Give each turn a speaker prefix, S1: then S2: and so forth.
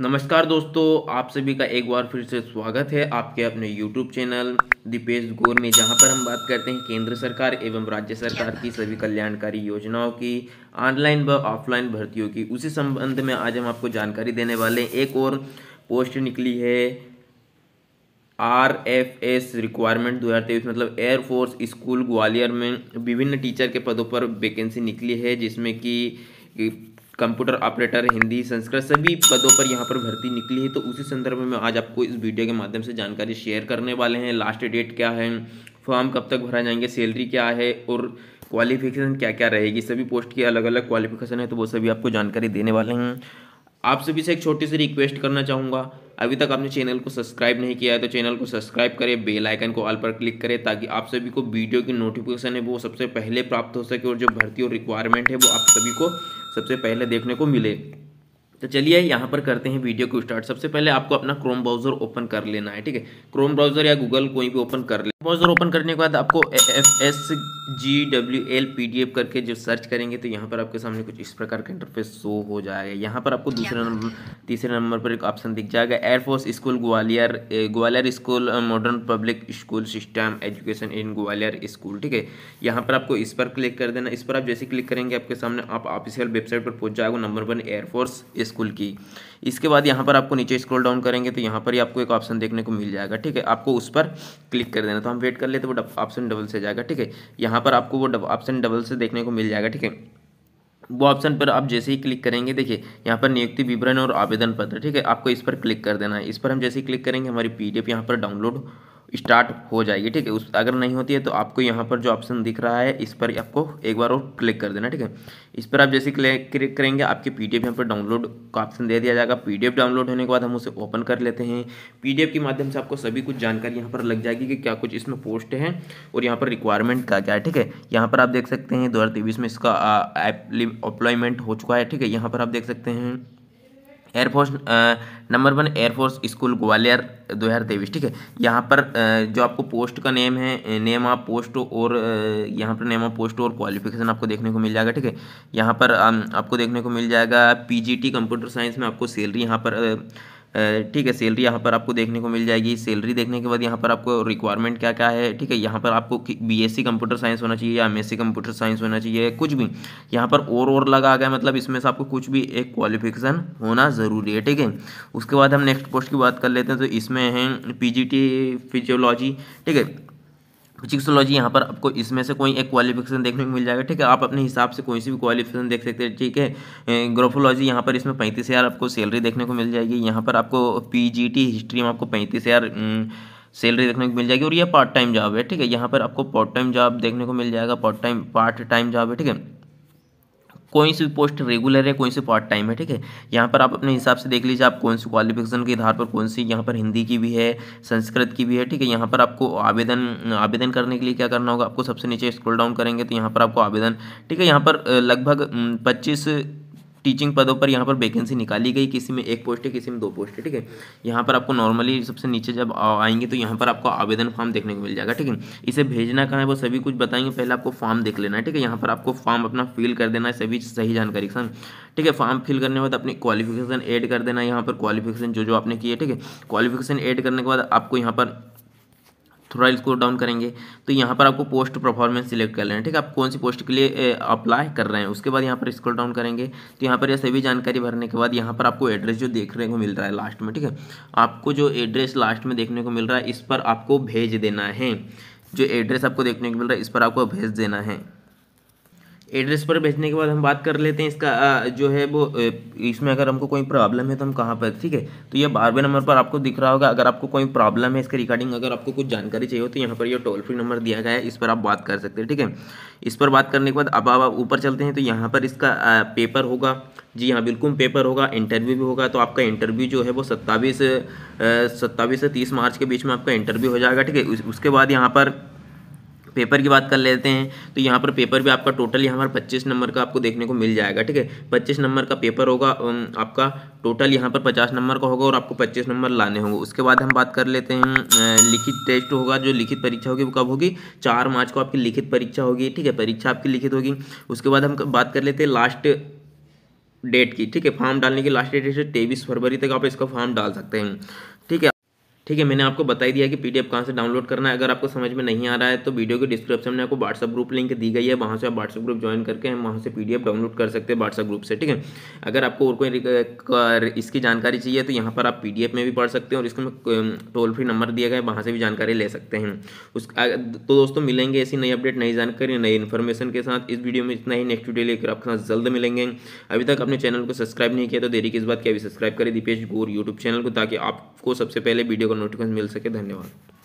S1: नमस्कार दोस्तों आप सभी का एक बार फिर से स्वागत है आपके अपने YouTube चैनल दीपेश गोर में जहां पर हम बात करते हैं केंद्र सरकार एवं राज्य सरकार की सभी कल्याणकारी योजनाओं की ऑनलाइन व ऑफलाइन भर्तियों की उसी संबंध में आज हम आपको जानकारी देने वाले हैं एक और पोस्ट निकली है आर एफ एस रिक्वायरमेंट दो हज़ार तेईस मतलब एयरफोर्स स्कूल ग्वालियर में विभिन्न टीचर के पदों पर वैकेंसी निकली है जिसमें कि कंप्यूटर ऑपरेटर हिंदी संस्कृत सभी पदों पर यहाँ पर भर्ती निकली है तो उसी संदर्भ में आज आपको इस वीडियो के माध्यम से जानकारी शेयर करने वाले हैं लास्ट डेट क्या है फॉर्म कब तक भरा जाएंगे सैलरी क्या है और क्वालिफिकेशन क्या क्या रहेगी सभी पोस्ट की अलग अलग क्वालिफिकेशन है तो वो सभी आपको जानकारी देने वाले हैं आप सभी से एक छोटी सी रिक्वेस्ट करना चाहूँगा अभी तक आपने चैनल को सब्सक्राइब नहीं किया है तो चैनल को सब्सक्राइब करें बेल आइकन को ऑल पर क्लिक करें ताकि आप सभी को वीडियो की नोटिफिकेशन है वो सबसे पहले प्राप्त हो सके और जो भर्ती और रिक्वायरमेंट है वो आप सभी को सबसे पहले देखने को मिले तो चलिए यहाँ पर करते हैं वीडियो को स्टार्ट सबसे पहले आपको अपना क्रोम ब्राउज़र ओपन कर लेना है ठीक है क्रोम ब्राउज़र या गूगल कोई भी ओपन कर ब्राउज़र ओपन करने के बाद आपको F S G W L P D F करके जब सर्च करेंगे तो यहाँ पर आपके सामने कुछ इस प्रकार का इंटरफेस शो हो जाएगा यहाँ पर आपको दूसरे नंबर तीसरे नंबर पर एक ऑप्शन दिख जाएगा air force school Gwalior Gwalior school modern public school system education in Gwalior school ठीक है यहाँ पर आपको इस पर क्लिक कर देना इस पर आप जैसे क्लिक करेंगे आपके सामने आप ऑफिशियल वेबसाइट पर पहुँच जाएगा नंबर वन एयरफोर्स स्कूल की इसके बाद यहाँ पर आपको नीचे स्क्रोल डाउन करेंगे तो यहाँ पर ही आपको एक ऑप्शन देखने को मिल जाएगा ठीक है आपको उस पर क्लिक कर देना तो हम वेट कर लेते तो वो ऑप्शन डबल से जाएगा ठीक है यहाँ पर आपको वो ऑप्शन डबल से देखने को मिल जाएगा ठीक है वो ऑप्शन पर आप जैसे ही क्लिक करेंगे देखिए यहाँ पर नियुक्ति विवरण और आवेदन पत्र ठीक है आपको इस पर क्लिक कर देना है इस पर हम जैसे ही क्लिक करेंगे हमारी पीडीएफ यहाँ पर डाउनलोड स्टार्ट हो जाएगी ठीक है उस अगर नहीं होती है तो आपको यहाँ पर जो ऑप्शन दिख रहा है इस पर आपको एक बार और क्लिक कर देना ठीक है इस पर आप जैसे क्लिक करेंगे आपके पी डी यहाँ पर डाउनलोड का ऑप्शन दे दिया जाएगा पी डाउनलोड होने के बाद हम उसे ओपन कर लेते हैं पी के माध्यम से आपको सभी कुछ जानकारी यहाँ पर लग जाएगी कि क्या कुछ इसमें पोस्ट है और यहाँ पर रिक्वायरमेंट क्या क्या है ठीक है यहाँ पर आप देख सकते हैं दो में इसका एप्लॉयमेंट हो चुका है ठीक है यहाँ पर आप देख सकते हैं air force number one air force school Gwalior दो हज़ार तेईस ठीक है यहाँ पर जो आपको पोस्ट का नेम है नेम ऑफ पोस्ट और यहाँ पर नेम ऑफ पोस्ट और क्वालिफिकेशन आपको देखने को मिल जाएगा ठीक है यहाँ पर आपको देखने को मिल जाएगा पीजीटी कंप्यूटर साइंस में आपको सैलरी यहाँ पर ठीक है सैलरी यहाँ पर आपको देखने को मिल जाएगी सैलरी देखने के बाद यहाँ पर आपको रिक्वायरमेंट क्या क्या है ठीक है यहाँ पर आपको B S C computer science होना चाहिए या M S C computer science होना चाहिए कुछ भी यहाँ पर और और लगा गया मतलब इसमें से आपको कुछ भी एक क्वालिफिकेशन होना ज़रूरी है ठीक है उसके बाद हम नेक्स्ट पोस्ट की बात कर लेते हैं तो इसमें हैं पी जी टी फिजियोलॉजी ठीक है चिक्सोलॉजी यहाँ पर आपको इसमें से कोई एक क्वालिफिकेशन देखने को मिल जाएगा ठीक है आप अपने हिसाब से कोई सी भी क्वालिफिकेशन देख सकते हैं ठीक है ग्रोफोलॉजी यहाँ पर इसमें पैंतीस हज़ार आपको सैलरी देखने को मिल जाएगी यहाँ पर आपको पीजीटी हिस्ट्री में आपको पैंतीस हज़ार सैलरी देखने को मिल जाएगी और ये पार्ट टाइम जॉब है ठीक है यहाँ पर आपको पार्ट टाइम जॉब देखने को मिल जाएगा part time part time job है ठीक है कोई सी पोस्ट रेगुलर है कोई सी पार्ट टाइम है ठीक है यहाँ पर आप अपने हिसाब से देख लीजिए आप कौन सी क्वालिफिकेशन के आधार पर कौन सी यहाँ पर हिंदी की भी है संस्कृत की भी है ठीक है यहाँ पर आपको आवेदन आवेदन करने के लिए क्या करना होगा आपको सबसे नीचे स्क्रोल डाउन करेंगे तो यहाँ पर आपको आवेदन ठीक है यहाँ पर लगभग पच्चीस टीचिंग पदों पर यहाँ पर वैकेंसी निकाली गई किसी में एक पोस्ट है किसी में दो पोस्ट है ठीक है यहाँ पर आपको नॉर्मली सबसे नीचे जब आएंगे तो यहाँ पर आपको आवेदन फॉर्म देखने को मिल जाएगा ठीक है इसे भेजना कहाँ है वो सभी कुछ बताएंगे पहले आपको फॉर्म देख लेना है ठीक है यहाँ पर आपको फॉर्म अपना फिल कर देना है सभी सही जानकारी के साथ ठीक है फॉर्म फिल करने के बाद अपनी क्वालिफिकेशन ऐड कर देना है यहाँ पर क्वालिफिकेशन जो जो आपने की है ठीक है क्वालिफिकेशन ऐड करने के बाद आपको यहाँ पर थोड़ा इसको डाउन करेंगे तो यहाँ पर आपको पोस्ट परफॉर्मेंस सिलेक्ट कर लेना है ठीक है आप कौन सी पोस्ट के लिए अप्लाई कर रहे हैं उसके बाद यहाँ पर स्क्रॉल डाउन करेंगे तो यहाँ पर यह सभी जानकारी भरने के बाद यहाँ पर आपको एड्रेस जो देखने को मिल रहा है लास्ट में ठीक है आपको जो एड्रेस लास्ट में देखने को मिल रहा है इस पर आपको भेज देना है जो एड्रेस आपको देखने को मिल रहा है इस पर आपको भेज देना है एड्रेस पर भेजने के बाद हम बात कर लेते हैं इसका जो है वो इसमें अगर हमको कोई प्रॉब्लम है तो हम कहाँ पर ठीक है तो ये बारहवें नंबर पर आपको दिख रहा होगा अगर आपको कोई प्रॉब्लम है इसके रिगार्डिंग अगर आपको कुछ जानकारी चाहिए हो तो यहाँ पर ये टोल फ्री नंबर दिया गया है इस पर आप बात कर सकते हैं ठीक है इस पर बात करने के बाद अब आप ऊपर चलते हैं तो यहाँ पर इसका पेपर होगा जी हाँ बिल्कुल पेपर होगा इंटरव्यू भी होगा तो आपका इंटरव्यू जो है वो सत्ताईस सत्ताईस से तीस मार्च के बीच में आपका इंटरव्यू हो जाएगा ठीक है उसके बाद यहाँ पर पेपर की बात कर लेते हैं तो यहाँ पर पेपर भी आपका टोटल यहाँ पर पच्चीस नंबर का आपको देखने को मिल जाएगा ठीक है पच्चीस नंबर का पेपर होगा आपका टोटल यहाँ पर पचास नंबर का होगा और आपको पच्चीस नंबर लाने होंगे उसके बाद हम बात कर लेते हैं लिखित टेस्ट होगा जो लिखित परीक्षा होगी वो कब होगी चार मार्च को आपकी लिखित परीक्षा होगी ठीक है परीक्षा आपकी लिखित होगी उसके बाद हम बात कर लेते हैं लास्ट डेट की ठीक है फॉर्म डालने की लास्ट डेट है तेईस फरवरी तक आप इसका फॉर्म डाल सकते हैं ठीक है मैंने आपको बताई दिया कि पी डी से डाउनलोड करना है अगर आपको समझ में नहीं आ रहा है तो वीडियो के डिस्क्रिप्शन में आपको व्हाट्सअप ग्रुप लिंक दी गई है वहाँ से आप व्हाट्सअप ग्रुप ज्वाइन करके हम वहाँ से पी डाउनलोड कर सकते हैं व्हाट्सअप ग्रुप से ठीक है अगर आपको और कोई इसकी जानकारी चाहिए तो यहाँ पर आप पी में भी पढ़ सकते हैं और इसको टोल फ्री नंबर दिया गया है वहाँ से भी जानकारी ले सकते हैं उस तो दोस्तों मिलेंगे ऐसी नई अपडेट नई जानकारी नई इन्फॉर्मेशन के साथ इस वीडियो में इतना ही नेक्स्ट वीडियो लेकर आपके साथ जल्द मिलेंगे अभी तक अपने चैनल को सब्सक्राइब नहीं किया तो देरी किस बात की अभी सब्सक्राइब करें दीपेश गोर यूट्यूब चैनल को ताकि आपको सबसे पहले वीडियो को नोटिफिकेशन मिल सके धन्यवाद